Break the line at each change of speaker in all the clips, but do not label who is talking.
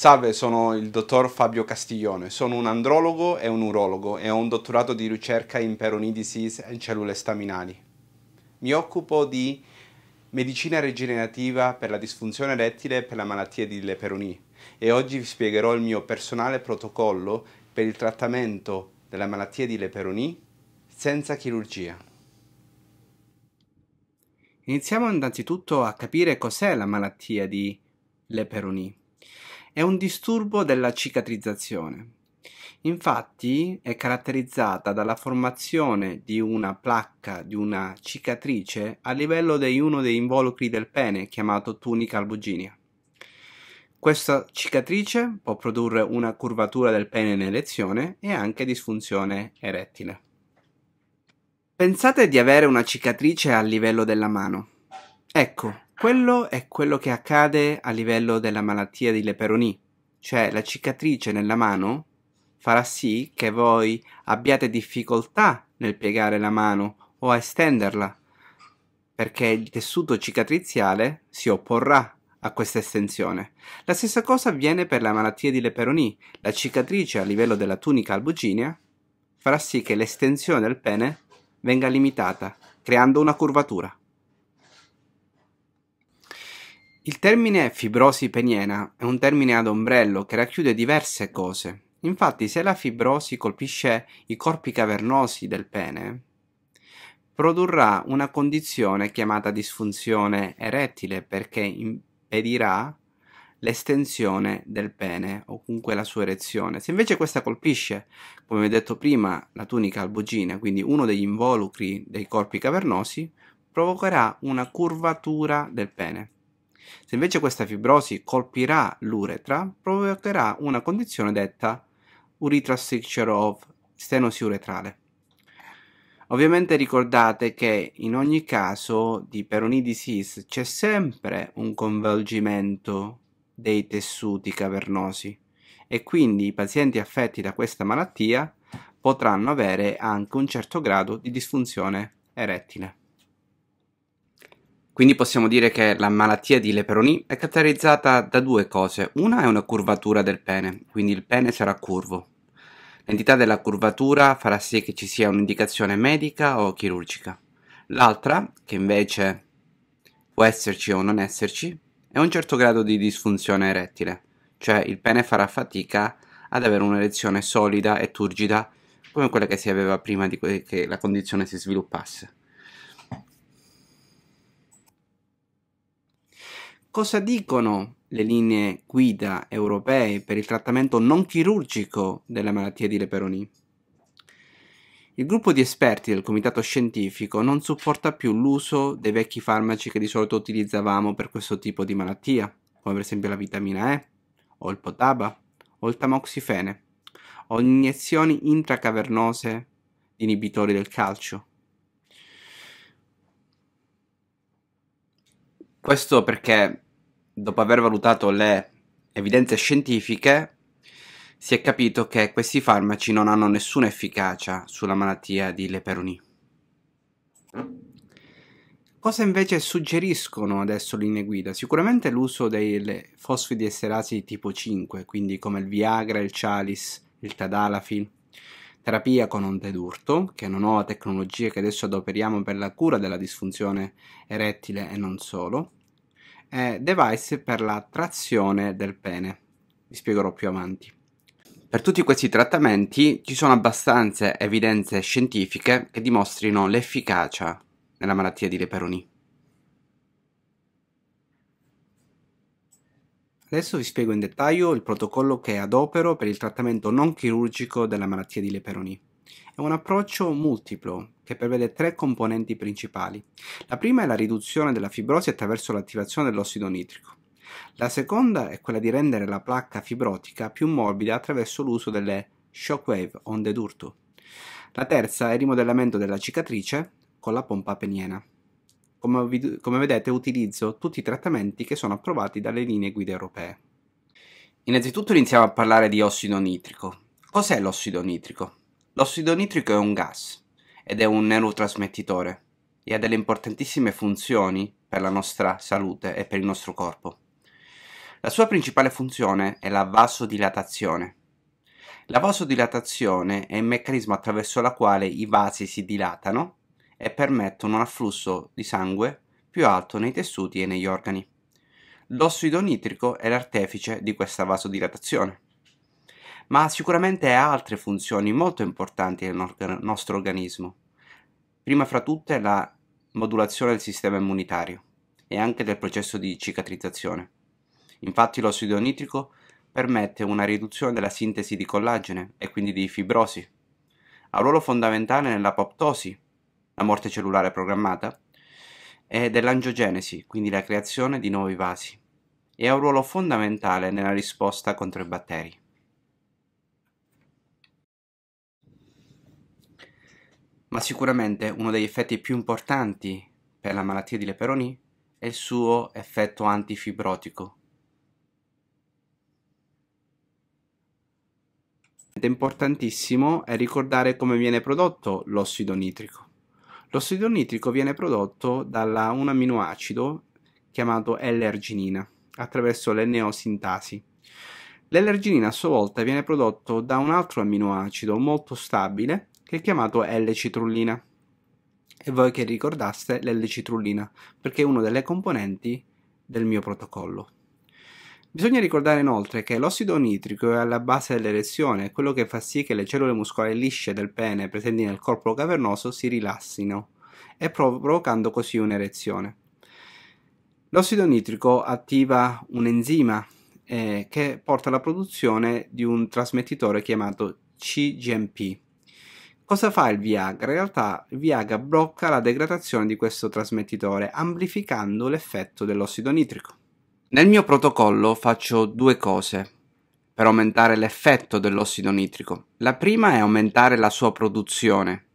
Salve, sono il dottor Fabio Castiglione, sono un andrologo e un urologo e ho un dottorato di ricerca in peronidisis e in cellule staminali. Mi occupo di medicina rigenerativa per la disfunzione rettile e per la malattia di Le e oggi vi spiegherò il mio personale protocollo per il trattamento della malattia di Le senza chirurgia. Iniziamo innanzitutto a capire cos'è la malattia di Le è un disturbo della cicatrizzazione. Infatti è caratterizzata dalla formazione di una placca, di una cicatrice a livello di uno dei involucri del pene chiamato tunica albuginea. Questa cicatrice può produrre una curvatura del pene in elezione e anche disfunzione erettile. Pensate di avere una cicatrice a livello della mano. Ecco, quello è quello che accade a livello della malattia di Leperoni, cioè la cicatrice nella mano farà sì che voi abbiate difficoltà nel piegare la mano o a estenderla, perché il tessuto cicatriziale si opporrà a questa estensione. La stessa cosa avviene per la malattia di Leperoni, la cicatrice a livello della tunica albuginea farà sì che l'estensione del pene venga limitata, creando una curvatura. Il termine fibrosi peniena è un termine ad ombrello che racchiude diverse cose. Infatti, se la fibrosi colpisce i corpi cavernosi del pene, produrrà una condizione chiamata disfunzione erettile perché impedirà l'estensione del pene o comunque la sua erezione. Se invece questa colpisce, come ho detto prima, la tunica albugina, quindi uno degli involucri dei corpi cavernosi, provocherà una curvatura del pene. Se invece questa fibrosi colpirà l'uretra, provocherà una condizione detta uretra stricture of stenosi uretrale. Ovviamente ricordate che in ogni caso di peronidisis c'è sempre un coinvolgimento dei tessuti cavernosi e quindi i pazienti affetti da questa malattia potranno avere anche un certo grado di disfunzione erettile. Quindi possiamo dire che la malattia di Leperoni è caratterizzata da due cose. Una è una curvatura del pene, quindi il pene sarà curvo. L'entità della curvatura farà sì che ci sia un'indicazione medica o chirurgica. L'altra, che invece può esserci o non esserci, è un certo grado di disfunzione erettile, cioè il pene farà fatica ad avere un'erezione solida e turgida come quella che si aveva prima di que- che la condizione si sviluppasse. cosa dicono le linee guida europee per il trattamento non chirurgico della malattia di Leperoni. Il gruppo di esperti del comitato scientifico non supporta più l'uso dei vecchi farmaci che di solito utilizzavamo per questo tipo di malattia, come per esempio la vitamina E, o il potaba, o il tamoxifene, o iniezioni intracavernose di inibitori del calcio. Questo perché dopo aver valutato le evidenze scientifiche, si è capito che questi farmaci non hanno nessuna efficacia sulla malattia di Leperoni. Cosa invece suggeriscono adesso linee guida? Sicuramente l'uso dei fosfidi esterasi tipo 5, quindi come il Viagra, il Cialis, il Tadalafil, terapia con onde d'urto, che è una nuova tecnologia che adesso adoperiamo per la cura della disfunzione erettile e non solo, e eh, device per la trazione del pene. Vi spiegherò più avanti. Per tutti questi trattamenti ci sono abbastanza evidenze scientifiche che dimostrino l'efficacia nella malattia di Leperoni. Adesso vi spiego in dettaglio il protocollo che adopero per il trattamento non chirurgico della malattia di Leperoni. È un approccio multiplo che prevede tre componenti principali. La prima è la riduzione della fibrosi attraverso l'attivazione dell'ossido nitrico. La seconda è quella di rendere la placca fibrotica più morbida attraverso l'uso delle shockwave onde d'urto. La terza è il rimodellamento della cicatrice con la pompa peniena. Come, vi, come, vedete utilizzo tutti i trattamenti che sono approvati dalle linee guida europee. Innanzitutto iniziamo a parlare di ossido nitrico. Cos'è l'ossido nitrico? L'ossido nitrico è un gas ed è un neurotrasmettitore e ha delle importantissime funzioni per la nostra salute e per il nostro corpo. La sua principale funzione è la vasodilatazione. La vasodilatazione è il meccanismo attraverso la quale i vasi si dilatano e permettono un afflusso di sangue più alto nei tessuti e negli organi. L'ossido nitrico è l'artefice di questa vasodilatazione ma sicuramente ha altre funzioni molto importanti nel nostro organismo. Prima fra tutte la modulazione del sistema immunitario e anche del processo di cicatrizzazione. Infatti l'ossido nitrico permette una riduzione della sintesi di collagene e quindi di fibrosi. Ha un ruolo fondamentale nell'apoptosi, la morte cellulare programmata, e dell'angiogenesi, quindi la creazione di nuovi vasi, e ha un ruolo fondamentale nella risposta contro i batteri. Ma sicuramente uno degli effetti più importanti per la malattia di Leperoni è il suo effetto antifibrotico. Importantissimo è ricordare come viene prodotto l'ossido nitrico. L'ossido nitrico viene prodotto da un amminoacido chiamato L-arginina attraverso le L'allerginina a sua volta viene prodotto da un altro amminoacido molto stabile che è chiamato L citrullina. E voi che ricordaste l'L citrullina, perché è una delle componenti del mio protocollo. Bisogna ricordare inoltre che l'ossido nitrico è alla base dell'erezione, è quello che fa sì che le cellule muscolari lisce del pene presenti nel corpo cavernoso si rilassino, e prov- provocando così un'erezione. L'ossido nitrico attiva un enzima eh, che porta alla produzione di un trasmettitore chiamato CGMP, Cosa fa il Viagra? In realtà il Viagra blocca la degradazione di questo trasmettitore, amplificando l'effetto dell'ossido nitrico. Nel mio protocollo faccio due cose per aumentare l'effetto dell'ossido nitrico. La prima è aumentare la sua produzione,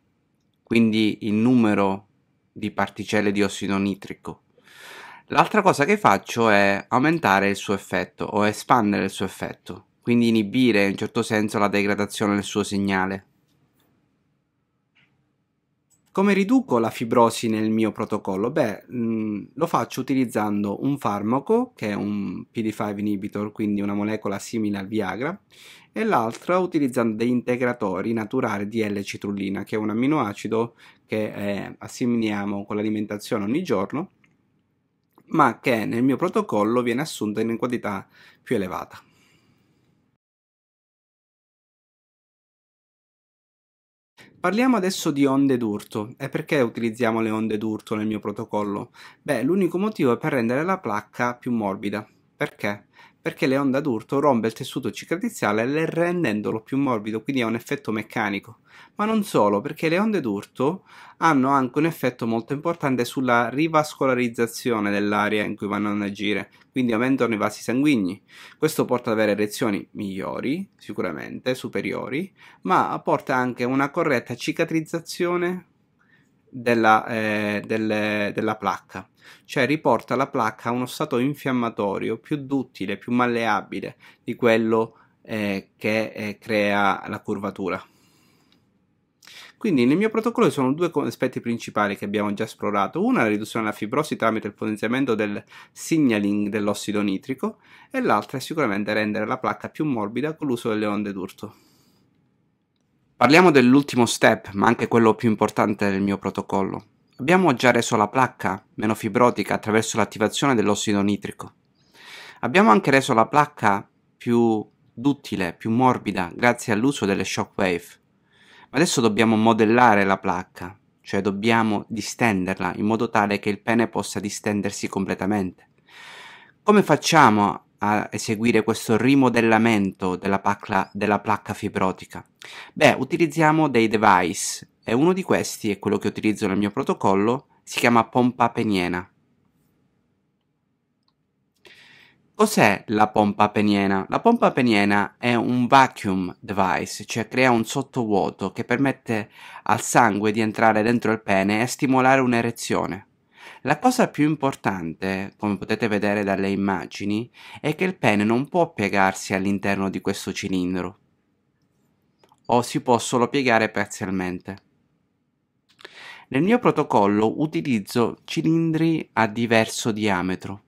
quindi il numero di particelle di ossido nitrico. L'altra cosa che faccio è aumentare il suo effetto o espandere il suo effetto, quindi inibire in un certo senso la degradazione del suo segnale. Come riduco la fibrosi nel mio protocollo? Beh, mh, mm, lo faccio utilizzando un farmaco che è un PD5 inhibitor, quindi una molecola simile al Viagra, e l'altra utilizzando degli integratori naturali di L-citrullina, che è un amminoacido che eh, assimiliamo con l'alimentazione ogni giorno, ma che nel mio protocollo viene assunto in quantità più elevata. Parliamo adesso di onde d'urto. E perché utilizziamo le onde d'urto nel mio protocollo? Beh, l'unico motivo è per rendere la placca più morbida. Perché? perché le onde ad urto rompe il tessuto cicatriziale rendendolo più morbido, quindi ha un effetto meccanico. Ma non solo, perché le onde d'urto hanno anche un effetto molto importante sulla rivascolarizzazione dell'area in cui vanno ad agire, quindi aumentano i vasi sanguigni. Questo porta ad avere erezioni migliori, sicuramente, superiori, ma porta anche a una corretta cicatrizzazione della, eh, delle, della, placca, cioè riporta la placca a uno stato infiammatorio più duttile, più malleabile di quello eh, che eh, crea la curvatura. Quindi nel mio protocollo ci sono due aspetti principali che abbiamo già esplorato. Uno è la riduzione della fibrosi tramite il potenziamento del signaling dell'ossido nitrico e l'altra è sicuramente rendere la placca più morbida con l'uso delle onde d'urto. Parliamo dell'ultimo step, ma anche quello più importante del mio protocollo. Abbiamo già reso la placca meno fibrotica attraverso l'attivazione dell'ossido nitrico. Abbiamo anche reso la placca più duttile, più morbida, grazie all'uso delle shockwave. Ma adesso dobbiamo modellare la placca, cioè dobbiamo distenderla in modo tale che il pene possa distendersi completamente. Come facciamo a eseguire questo rimodellamento della, pacla, della placca fibrotica? Beh, utilizziamo dei device e uno di questi è quello che utilizzo nel mio protocollo, si chiama pompa peniena. Cos'è la pompa peniena? La pompa peniena è un vacuum device, cioè crea un sottovuoto che permette al sangue di entrare dentro il pene e stimolare un'erezione. La cosa più importante, come potete vedere dalle immagini, è che il pene non può piegarsi all'interno di questo cilindro o si può solo piegare parzialmente. Nel mio protocollo utilizzo cilindri a diverso diametro.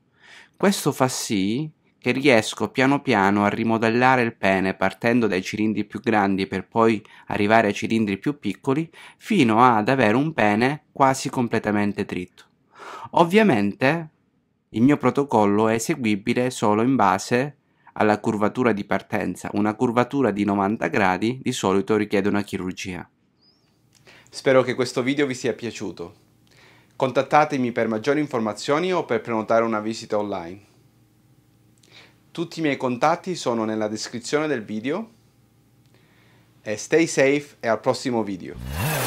Questo fa sì che riesco piano piano a rimodellare il pene partendo dai cilindri più grandi per poi arrivare ai cilindri più piccoli fino ad avere un pene quasi completamente dritto. Ovviamente il mio protocollo è eseguibile solo in base alla curvatura di partenza. Una curvatura di 90 gradi di solito richiede una chirurgia. Spero che questo video vi sia piaciuto. Contattatemi per maggiori informazioni o per prenotare una visita online. Tutti i miei contatti sono nella descrizione del video. E stay safe e al prossimo video.